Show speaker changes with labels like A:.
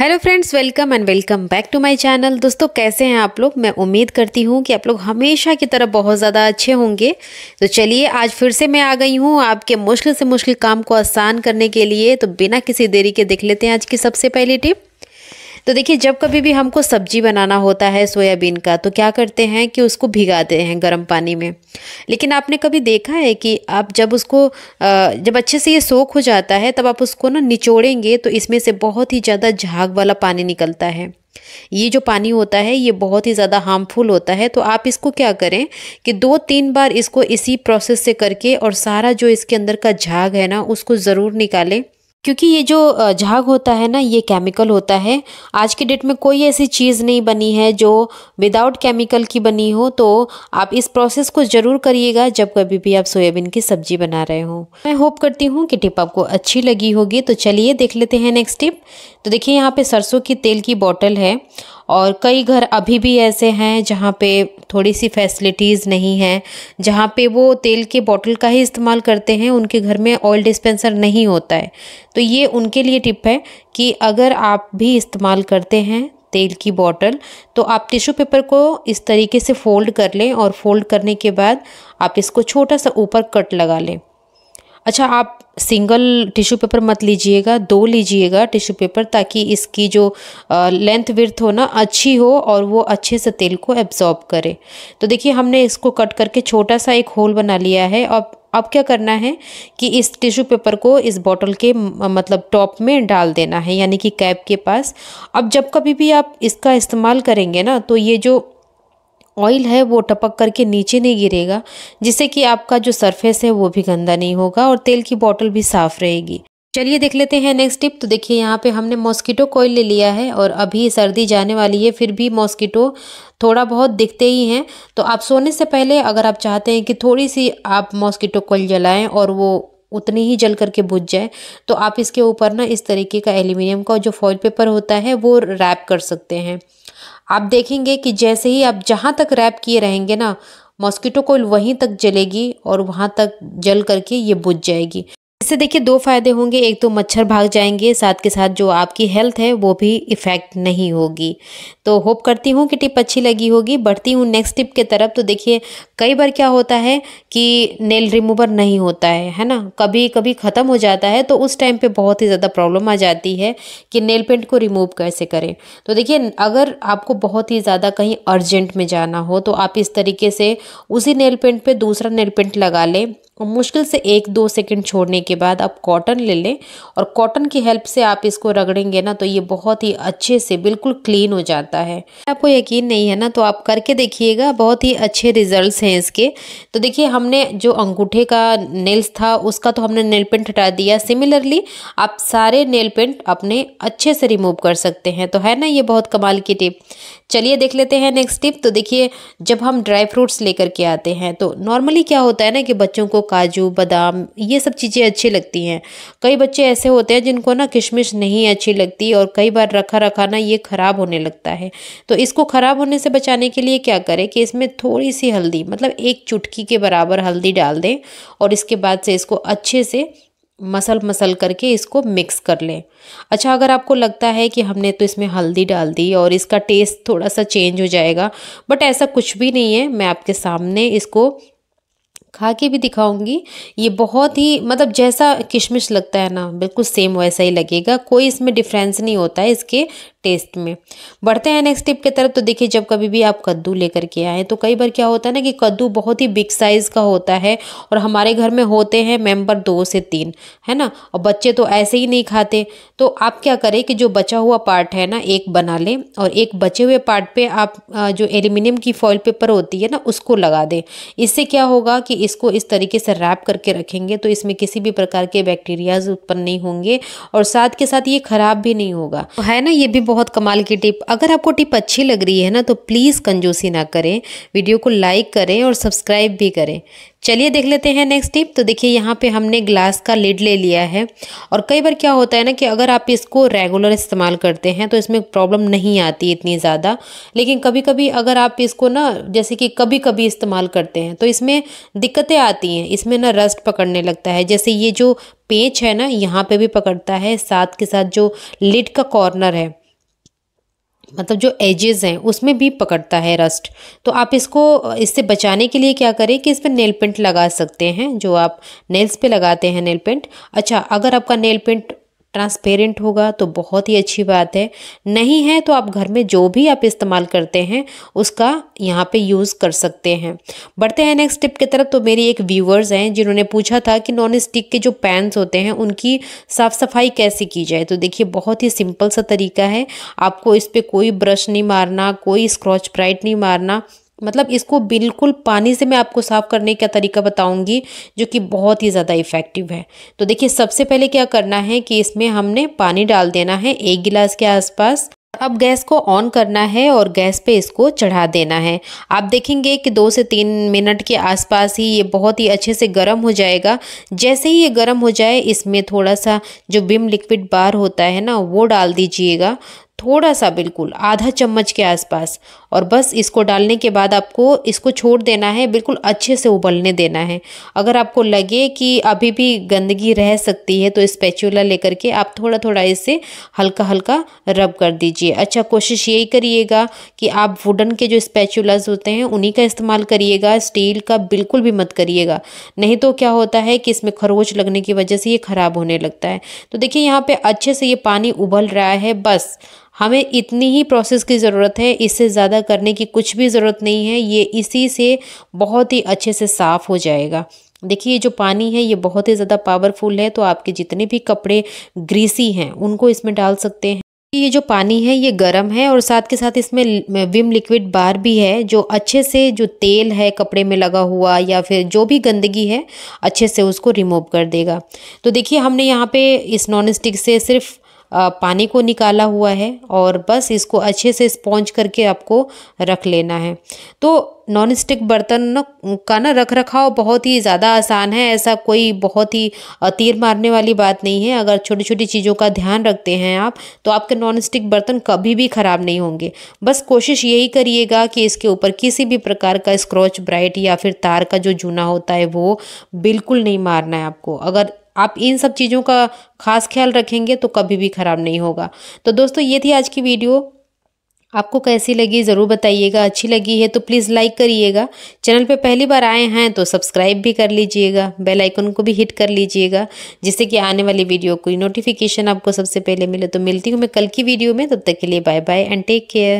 A: hello friends welcome and welcome back to my channel दोस्तों कैसे हैं आप लोग मैं उम्मीद करती हूँ कि आप लोग हमेशा की तरह बहुत ज़्यादा अच्छे होंगे तो चलिए आज फिर से मैं आ गई हूँ आपके मुश्किल से मुश्किल काम को आसान करने के लिए तो बिना किसी देरी के देख लेते हैं आज की सबसे पहली टिप तो देखिए जब कभी भी हमको सब्जी बनाना होता है सोयाबीन का तो क्या करते हैं कि उसको भिगाते हैं गर्म पानी में लेकिन आपने कभी देखा है कि आप जब उसको जब अच्छे से ये सोख हो जाता है तब आप उसको ना निचोड़ेंगे तो इसमें से बहुत ही ज़्यादा झाग वाला पानी निकलता है ये जो पानी होता है ये बहुत ही ज़्यादा हार्मफुल होता है तो आप इसको क्या करें कि दो तीन बार इसको इसी प्रोसेस से करके और सारा जो इसके अंदर का झाग है ना उसको ज़रूर निकालें क्योंकि ये जो झाग होता है ना ये केमिकल होता है आज के डेट में कोई ऐसी चीज़ नहीं बनी है जो विदाउट केमिकल की बनी हो तो आप इस प्रोसेस को ज़रूर करिएगा जब कभी भी आप सोयाबीन की सब्जी बना रहे हो मैं होप करती हूँ कि टिप आपको अच्छी लगी होगी तो चलिए देख लेते हैं नेक्स्ट टिप तो देखिए यहाँ पे सरसों की तेल की बॉटल है और कई घर अभी भी ऐसे हैं जहाँ पे थोड़ी सी फैसिलिटीज़ नहीं है जहाँ पे वो तेल के बॉटल का ही इस्तेमाल करते हैं उनके घर में ऑयल डिस्पेंसर नहीं होता है तो ये उनके लिए टिप है कि अगर आप भी इस्तेमाल करते हैं तेल की बॉटल तो आप टिश्यू पेपर को इस तरीके से फोल्ड कर लें और फोल्ड करने के बाद आप इसको छोटा सा ऊपर कट लगा लें अच्छा आप सिंगल टिश्यू पेपर मत लीजिएगा दो लीजिएगा टिश्यू पेपर ताकि इसकी जो लेंथ विर्थ हो ना अच्छी हो और वो अच्छे से तेल को एब्जॉर्ब करे तो देखिए हमने इसको कट करके छोटा सा एक होल बना लिया है और अब क्या करना है कि इस टिश्यू पेपर को इस बॉटल के मतलब टॉप में डाल देना है यानी कि कैप के पास अब जब कभी भी आप इसका इस्तेमाल करेंगे ना तो ये जो ऑयल है वो टपक करके नीचे नहीं गिरेगा जिससे कि आपका जो सरफेस है वो भी गंदा नहीं होगा और तेल की बॉटल भी साफ रहेगी चलिए देख लेते हैं नेक्स्ट टिप तो देखिए यहाँ पे हमने मॉस्किटो कोयल ले लिया है और अभी सर्दी जाने वाली है फिर भी मॉस्किटो थोड़ा बहुत दिखते ही हैं तो आप सोने से पहले अगर आप चाहते हैं कि थोड़ी सी आप मॉस्किटो कोयल जलाएं और वो उतनी ही जल करके बुझ जाए तो आप इसके ऊपर ना इस तरीके का एल्यूमिनियम का जो फॉइल पेपर होता है वो रैप कर सकते हैं आप देखेंगे कि जैसे ही आप जहाँ तक रैप किए रहेंगे ना मॉस्किटो कोइल वहीं तक जलेगी और वहाँ तक जल करके ये बुझ जाएगी इससे देखिए दो फायदे होंगे एक तो मच्छर भाग जाएंगे साथ के साथ जो आपकी हेल्थ है वो भी इफ़ेक्ट नहीं होगी तो होप करती हूँ कि टिप अच्छी लगी होगी बढ़ती हूँ नेक्स्ट टिप के तरफ तो देखिए कई बार क्या होता है कि नेल रिमूवर नहीं होता है है ना कभी कभी ख़त्म हो जाता है तो उस टाइम पर बहुत ही ज़्यादा प्रॉब्लम आ जाती है कि नेल पेंट को रिमूव कैसे करें तो देखिए अगर आपको बहुत ही ज़्यादा कहीं अर्जेंट में जाना हो तो आप इस तरीके से उसी नेल पेंट पर दूसरा नेल पेंट लगा लें और मुश्किल से एक दो सेकंड छोड़ने के बाद आप कॉटन ले लें और कॉटन की हेल्प से आप इसको रगड़ेंगे ना तो ये बहुत ही अच्छे से बिल्कुल क्लीन हो जाता है आपको यकीन नहीं है ना तो आप करके देखिएगा बहुत ही अच्छे रिजल्ट हैं इसके तो देखिए हमने जो अंगूठे का नेल्स था उसका तो हमने नेल पेंट हटा दिया सिमिलरली आप सारे नेल पेंट अपने अच्छे से रिमूव कर सकते हैं तो है ना ये बहुत कमाल की टिप चलिए देख लेते हैं नेक्स्ट टिप तो देखिए जब हम ड्राई फ्रूट्स लेकर के आते हैं तो नॉर्मली क्या होता है ना कि बच्चों को काजू बादाम ये सब चीज़ें अच्छी लगती हैं कई बच्चे ऐसे होते हैं जिनको ना किशमिश नहीं अच्छी लगती और कई बार रखा रखा ना ये ख़राब होने लगता है तो इसको ख़राब होने से बचाने के लिए क्या करें कि इसमें थोड़ी सी हल्दी मतलब एक चुटकी के बराबर हल्दी डाल दें और इसके बाद से इसको अच्छे से मसल मसल करके इसको मिक्स कर लें अच्छा अगर आपको लगता है कि हमने तो इसमें हल्दी डाल दी और इसका टेस्ट थोड़ा सा चेंज हो जाएगा बट ऐसा कुछ भी नहीं है मैं आपके सामने इसको खा के भी दिखाऊंगी ये बहुत ही मतलब जैसा किशमिश लगता है ना बिल्कुल सेम वैसा ही लगेगा कोई इसमें डिफरेंस नहीं होता है इसके टेस्ट में बढ़ते हैं नेक्स्ट टिप की तरफ तो देखिए जब कभी भी आप कद्दू लेकर के आएँ तो कई बार क्या होता है ना कि कद्दू बहुत ही बिग साइज़ का होता है और हमारे घर में होते हैं मेंबर दो से तीन है ना और बच्चे तो ऐसे ही नहीं खाते तो आप क्या करें कि जो बचा हुआ पार्ट है ना एक बना लें और एक बचे हुए पार्ट पे आप जो एल्यूमिनियम की फॉइल पेपर होती है ना उसको लगा दें इससे क्या होगा कि इसको इस तरीके से रैप करके रखेंगे तो इसमें किसी भी प्रकार के बैक्टीरियाज उत्पन्न नहीं होंगे और साथ के साथ ये ख़राब भी नहीं होगा तो है ना ये भी बहुत कमाल की टिप अगर आपको टिप अच्छी लग रही है ना तो प्लीज़ कंजूसी ना करें वीडियो को लाइक करें और सब्सक्राइब भी करें चलिए देख लेते हैं नेक्स्ट टिप तो देखिए यहाँ पे हमने ग्लास का लिड ले लिया है और कई बार क्या होता है ना कि अगर आप इसको रेगुलर इस्तेमाल करते हैं तो इसमें प्रॉब्लम नहीं आती इतनी ज़्यादा लेकिन कभी कभी अगर आप इसको ना जैसे कि कभी कभी इस्तेमाल करते हैं तो इसमें दिक्कतें आती हैं इसमें ना रस्ट पकड़ने लगता है जैसे ये जो पेच है ना यहाँ पे भी पकड़ता है साथ के साथ जो लिड का कॉर्नर है मतलब जो एजेस हैं उसमें भी पकड़ता है रस्ट तो आप इसको इससे बचाने के लिए क्या करें कि इस पर नेल पेंट लगा सकते हैं जो आप नेल्स पे लगाते हैं नेल पेंट अच्छा अगर आपका नेल पेंट ट्रांसपेरेंट होगा तो बहुत ही अच्छी बात है नहीं है तो आप घर में जो भी आप इस्तेमाल करते हैं उसका यहाँ पे यूज़ कर सकते हैं बढ़ते हैं नेक्स्ट टिप की तरफ तो मेरी एक व्यूवर्स हैं जिन्होंने पूछा था कि नॉन स्टिक के जो पैंस होते हैं उनकी साफ़ सफाई कैसे की जाए तो देखिए बहुत ही सिंपल सा तरीका है आपको इस पर कोई ब्रश नहीं मारना कोई स्क्रॉच ब्राइट नहीं मारना मतलब इसको बिल्कुल पानी से मैं आपको साफ़ करने का तरीका बताऊंगी जो कि बहुत ही ज़्यादा इफ़ेक्टिव है तो देखिए सबसे पहले क्या करना है कि इसमें हमने पानी डाल देना है एक गिलास के आसपास अब गैस को ऑन करना है और गैस पे इसको चढ़ा देना है आप देखेंगे कि दो से तीन मिनट के आसपास ही ये बहुत ही अच्छे से गर्म हो जाएगा जैसे ही ये गर्म हो जाए इसमें थोड़ा सा जो बिम लिक्विड बार होता है ना वो डाल दीजिएगा थोड़ा सा बिल्कुल आधा चम्मच के आसपास और बस इसको डालने के बाद आपको इसको छोड़ देना है बिल्कुल अच्छे से उबलने देना है अगर आपको लगे कि अभी भी गंदगी रह सकती है तो स्पैचुला लेकर के आप थोड़ा थोड़ा इसे हल्का हल्का रब कर दीजिए अच्छा कोशिश यही करिएगा कि आप वुडन के जो स्पैचुलाज होते हैं उन्हीं का इस्तेमाल करिएगा स्टील का बिल्कुल भी मत करिएगा नहीं तो क्या होता है कि इसमें खरोच लगने की वजह से ये ख़राब होने लगता है तो देखिए यहाँ पे अच्छे से ये पानी उबल रहा है बस हमें इतनी ही प्रोसेस की ज़रूरत है इससे ज़्यादा करने की कुछ भी ज़रूरत नहीं है ये इसी से बहुत ही अच्छे से साफ़ हो जाएगा देखिए ये जो पानी है ये बहुत ही ज़्यादा पावरफुल है तो आपके जितने भी कपड़े ग्रीसी हैं उनको इसमें डाल सकते हैं ये जो पानी है ये गर्म है और साथ के साथ इसमें विम लिक्विड बार भी है जो अच्छे से जो तेल है कपड़े में लगा हुआ या फिर जो भी गंदगी है अच्छे से उसको रिमूव कर देगा तो देखिए हमने यहाँ पे इस नॉन स्टिक से सिर्फ पानी को निकाला हुआ है और बस इसको अच्छे से स्पॉन्ज करके आपको रख लेना है तो नॉन स्टिक बर्तन का ना रख रखाव बहुत ही ज़्यादा आसान है ऐसा कोई बहुत ही तीर मारने वाली बात नहीं है अगर छोटी छोटी चीज़ों का ध्यान रखते हैं आप तो आपके नॉन स्टिक बर्तन कभी भी ख़राब नहीं होंगे बस कोशिश यही करिएगा कि इसके ऊपर किसी भी प्रकार का स्क्रॉच ब्राइट या फिर तार का जो जूना होता है वो बिल्कुल नहीं मारना है आपको अगर आप इन सब चीज़ों का खास ख्याल रखेंगे तो कभी भी ख़राब नहीं होगा तो दोस्तों ये थी आज की वीडियो आपको कैसी लगी ज़रूर बताइएगा अच्छी लगी है तो प्लीज़ लाइक करिएगा चैनल पे पहली बार आए हैं तो सब्सक्राइब भी कर लीजिएगा बेल आइकन को भी हिट कर लीजिएगा जिससे कि आने वाली वीडियो कोई नोटिफिकेशन आपको सबसे पहले मिले तो मिलती हूँ मैं कल की वीडियो में तब तक के लिए bye bye and take care